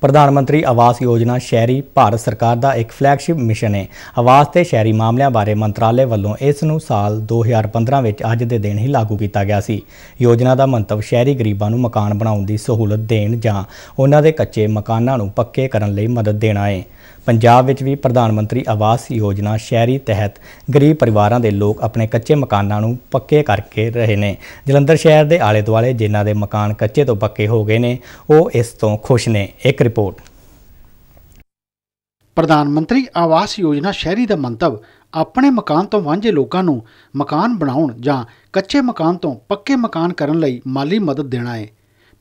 ਪ੍ਰਧਾਨ ਮੰਤਰੀ ਆਵਾਸ ਯੋਜਨਾ ਸ਼ਹਿਰੀ ਭਾਰਤ ਸਰਕਾਰ ਦਾ ਇੱਕ ਫਲੈਗਸ਼ਿਪ ਮਿਸ਼ਨ ਹੈ ਆਵਾਸ ਤੇ ਸ਼ਹਿਰੀ ਮਾਮਲਿਆਂ ਬਾਰੇ ਮੰਤਰਾਲੇ ਵੱਲੋਂ ਇਸ ਨੂੰ ਸਾਲ 2015 ਵਿੱਚ ਅੱਜ ਦੇ ਦਿਨ ਹੀ ਲਾਗੂ ਕੀਤਾ ਗਿਆ ਸੀ ਯੋਜਨਾ ਦਾ ਮੰਤਵ ਸ਼ਹਿਰੀ ਗਰੀਬਾਂ ਨੂੰ ਮਕਾਨ ਬਣਾਉਣ ਦੀ ਸਹੂਲਤ ਦੇਣ ਜਾਂ ਉਹਨਾਂ ਦੇ ਕੱਚੇ ਮਕਾਨਾਂ ਨੂੰ ਪੱਕੇ ਕਰਨ ਲਈ ਮਦਦ ਦੇਣਾ ਹੈ ਪੰਜਾਬ ਵਿੱਚ ਵੀ ਪ੍ਰਧਾਨ ਮੰਤਰੀ ਆਵਾਸ ਯੋਜਨਾ ਸ਼ਹਿਰੀ ਤਹਿਤ ਗਰੀਬ ਪਰਿਵਾਰਾਂ ਦੇ ਲੋਕ ਆਪਣੇ ਕੱਚੇ ਮਕਾਨਾਂ ਨੂੰ ਪੱਕੇ ਕਰਕੇ ਰਹੇ ਨੇ ਜਲੰਧਰ ਸ਼ਹਿਰ ਦੇ ਆਲੇ-ਦੁਆਲੇ ਜਿਨ੍ਹਾਂ ਦੇ ਮਕਾਨ ਕੱਚੇ ਤੋਂ ਪੱਕੇ ਹੋ ਗਏ ਨੇ ਉਹ ਇਸ ਤੋਂ ਖੁਸ਼ ਨੇ ਇੱਕ ਰਿਪੋਰਟ ਪ੍ਰਧਾਨ ਮੰਤਰੀ ਆਵਾਸ ਯੋਜਨਾ ਸ਼ਹਿਰੀ ਦਾ ਮੰਤਵ ਆਪਣੇ ਮਕਾਨ ਤੋਂ ਵਾਂਝੇ ਲੋਕਾਂ ਨੂੰ ਮਕਾਨ ਬਣਾਉਣ ਜਾਂ ਕੱਚੇ ਮਕਾਨ ਤੋਂ ਪੱਕੇ ਮਕਾਨ ਕਰਨ ਲਈ ਮਾਲੀ ਮਦਦ ਦੇਣਾ ਹੈ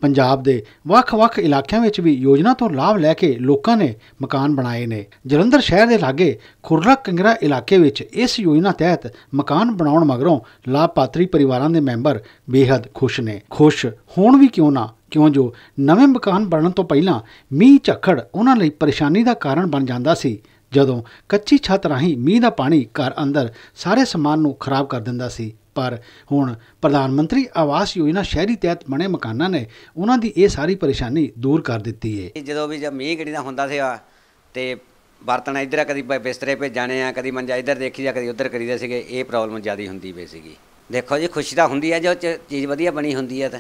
ਪੰਜਾਬ ਦੇ ਵੱਖ-ਵੱਖ ਇਲਾਕਿਆਂ ਵਿੱਚ ਵੀ ਯੋਜਨਾ ਤੋਂ ਲਾਭ ਲੈ ਕੇ ਲੋਕਾਂ ਨੇ ਮਕਾਨ ਬਣਾਏ ਨੇ ਜਲੰਧਰ ਸ਼ਹਿਰ ਦੇ ਲਾਗੇ ਖੁਰਲਾ ਕੰਗਰਾ ਇਲਾਕੇ ਵਿੱਚ ਇਸ ਯੋਜਨਾ ਤਹਿਤ ਮਕਾਨ ਬਣਾਉਣ ਮਗਰੋਂ ਲਾਭਪਾਤਰੀ ਪਰਿਵਾਰਾਂ ਦੇ ਮੈਂਬਰ ਬੇਹੱਦ ਖੁਸ਼ ਨੇ ਖੁਸ਼ ਹੋਣ ਵੀ ਕਿਉਂ ਨਾ ਕਿਉਂ ਜੋ ਨਵੇਂ ਮਕਾਨ ਬਣਨ ਤੋਂ ਪਹਿਲਾਂ ਮੀਂਹ ਝੱਖੜ ਉਹਨਾਂ ਲਈ ਪਰੇਸ਼ਾਨੀ ਦਾ ਕਾਰਨ ਬਣ ਜਾਂਦਾ ਸੀ ਜਦੋਂ ਕੱਚੀ ਛੱਤ ਰਾਹੀਂ ਮੀਂਹ ਦਾ ਪਾਣੀ ਘਰ ਅੰਦਰ ਸਾਰੇ ਸਮਾਨ ਨੂੰ ਖਰਾਬ ਕਰ ਦਿੰਦਾ ਸੀ ਪਰ ਹੁਣ ਪ੍ਰਧਾਨ ਮੰਤਰੀ ਆਵਾਸ ਯੋਜਨਾ ਸ਼ਹਿਰੀ ਤਹਿਤ ਬਣੇ ਮਕਾਨਾਂ ਨੇ ਉਹਨਾਂ ਦੀ ਇਹ ਸਾਰੀ ਪਰੇਸ਼ਾਨੀ ਦੂਰ ਕਰ ਦਿੱਤੀ ਹੈ ਜਦੋਂ ਵੀ ਜਦ ਮੀਂਹ ਗੜੀਦਾ ਹੁੰਦਾ ਸੀ ਤੇ ਬਰਤਨ ਇਧਰ ਕਦੀ ਬਿਸਤਰੇ ਪੇ ਜਾਣੇ ਆ ਕਦੀ ਮੰਜਾ ਇਧਰ ਦੇਖੀ ਜਾ ਕਦੀ ਉੱਧਰ ਕਰੀਦੇ ਸੀਗੇ ਇਹ ਪ੍ਰੋਬਲਮ ਜ਼ਿਆਦਾ ਹੁੰਦੀ ਪਈ ਸੀਗੀ ਦੇਖੋ ਜੀ ਖੁਸ਼ੀ ਤਾਂ ਹੁੰਦੀ ਹੈ ਜੋ ਚੀਜ਼ ਵਧੀਆ ਬਣੀ ਹੁੰਦੀ ਹੈ ਤਾਂ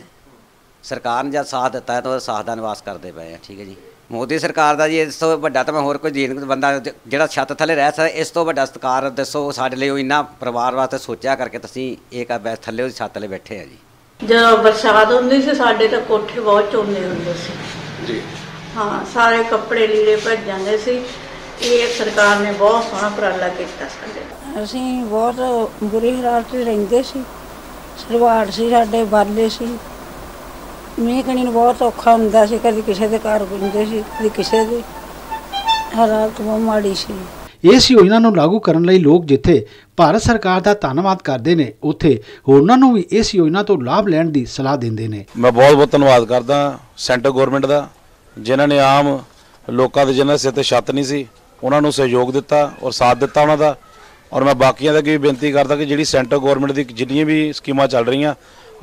ਸਰਕਾਰ ਨੇ ਜਦ ਸਾਥ ਦਿੱਤਾ ਹੈ ਤਾਂ ਸਾਥ ਦਾ ਨਿਵਾਸ ਕਰਦੇ ਪਏ ਆ ਠੀਕ ਹੈ ਜੀ ਮੋਦੀ ਸਰਕਾਰ ਦਾ ਜੀ ਇਸ ਤੋਂ ਵੱਡਾ ਤਾਂ ਮੈਂ ਹੋਰ ਕੋਈ ਜੀਣ ਬੰਦਾ ਜਿਹੜਾ ਛੱਤ ਥੱਲੇ ਰਹਿ ਸਕਦਾ ਇਸ ਤੋਂ ਵੱਡਾ ਸਤਕਾਰ ਦੱਸੋ ਸਾਡੇ ਲਈ ਉਹ ਇੰਨਾ ਪਰਿਵਾਰ ਵਾਸਤੇ ਸੋਚਿਆ ਕਰਕੇ ਤੁਸੀਂ ਇੱਕ ਆ ਬੈਠ ਥੱਲੇ ਉਹ ਛੱਤ ਥੱਲੇ ਬੈਠੇ ਆ ਜੀ ਜਦੋਂ ਬਰਸਾਤ ਹੁੰਦੀ ਸੀ ਸਾਡੇ ਤਾਂ ਕੋਠੇ ਬਹੁਤ ਚੋਂਦੇ ਹੁੰਦੇ ਸੀ ਜੀ ਹਾਂ ਸਾਰੇ ਕੱਪੜੇ ਲੀੜੇ ਭੱਜ ਜਾਂਦੇ ਸੀ ਇਹ ਸਰਕਾਰ ਨੇ ਬਹੁਤ ਸੋਹਣਾ ਪ੍ਰਾਲਾ ਕੀਤਾ ਸਾਡੇ ਅਸੀਂ ਬਹੁਤ ਬੁਰੀ ਹਾਲਤ ਵਿੱਚ ਰਹਿੰਦੇ ਸੀ ਸਰਵਾੜ ਸੀ ਸਾਡੇ ਬਾਲੇ ਸੀ ਮੀਂਹ ਕਣੀ ਨੂੰ ਬਹੁਤ ਔਖਾ ਹੁੰਦਾ ਸੀ ਕਦੀ ਕਿਸੇ ਦੇ ਘਰ ਗੁੰਦੇ ਸੀ ਕਦੀ ਕਿਸੇ ਦੇ ਹਾਲਾਤ ਬਹੁਤ ਮਾੜੀ ਸੀ ਇਸ ਯੋਜਨਾ ਨੂੰ ਲਾਗੂ ਕਰਨ ਲਈ ਲੋਕ ਜਿੱਥੇ ਭਾਰਤ ਸਰਕਾਰ ਦਾ ਧੰਨਵਾਦ ਕਰਦੇ ਨੇ ਉੱਥੇ ਹੋਰਨਾਂ ਨੂੰ ਵੀ ਇਸ ਯੋਜਨਾ ਤੋਂ ਲਾਭ ਲੈਣ ਦੀ ਸਲਾਹ ਦਿੰਦੇ ਨੇ ਮੈਂ ਬਹੁਤ ਬਹੁਤ ਧੰਨਵਾਦ ਕਰਦਾ ਸੈਂਟਰ ਗਵਰਨਮੈਂਟ ਦਾ ਜਿਨ੍ਹਾਂ ਨੇ ਆਮ ਲੋਕਾਂ ਦੇ ਜਨਸੇ ਤੇ ਛੱਤ ਨਹੀਂ ਸੀ ਉਹਨਾਂ ਨੂੰ ਸਹਿਯੋਗ ਦਿੱਤਾ ਔਰ ਸਾਥ ਦਿੱਤਾ ਉਹਨਾਂ ਦਾ ਔਰ ਮੈਂ ਬਾਕੀਆਂ ਦਾ ਵੀ ਬੇਨਤੀ ਕਰਦਾ ਕਿ ਜਿਹੜੀ ਸੈਂਟਰ ਗਵਰਨਮੈਂਟ ਦੀ ਜਿੰਨੀਆਂ ਵੀ ਸਕੀਮਾਂ ਚੱਲ ਰਹੀਆਂ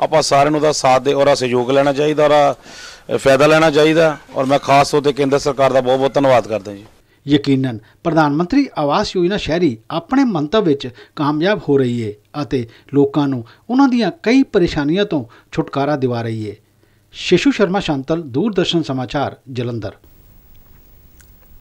ਆਪਾਂ ਸਾਰਿਆਂ ਨੂੰ ਦਾ ਸਾਥ ਦੇ ਔਰ ਸਹਿਯੋਗ ਲੈਣਾ ਚਾਹੀਦਾ ਔਰ ਫਾਇਦਾ ਲੈਣਾ ਚਾਹੀਦਾ ਔਰ ਮੈਂ ਖਾਸ ਤੌਰ ਤੇ ਕੇਂਦਰ ਸਰਕਾਰ ਦਾ ਬਹੁਤ ਬਹੁਤ ਧੰਨਵਾਦ ਕਰਦਾ ਜੀ ਯਕੀਨਨ ਪ੍ਰਧਾਨ ਮੰਤਰੀ ਆਵਾਸ ਯੋਜਨਾ ਸ਼ਹਿਰੀ ਆਪਣੇ ਮੰਤਵ ਵਿੱਚ ਕਾਮਯਾਬ ਹੋ ਰਹੀ ਹੈ ਅਤੇ ਲੋਕਾਂ ਨੂੰ ਉਹਨਾਂ ਦੀਆਂ ਕਈ ਪਰੇਸ਼ਾਨੀਆਂ ਤੋਂ ਛੁਟਕਾਰਾ ਦਿਵਾ ਰਹੀ ਹੈ ਸ਼ੇਸ਼ੂ ਸ਼ਰਮਾ ਸ਼ਾਂਤਲ ਦੂਰਦਰਸ਼ਨ ਸਮਾਚਾਰ ਜਲੰਧਰ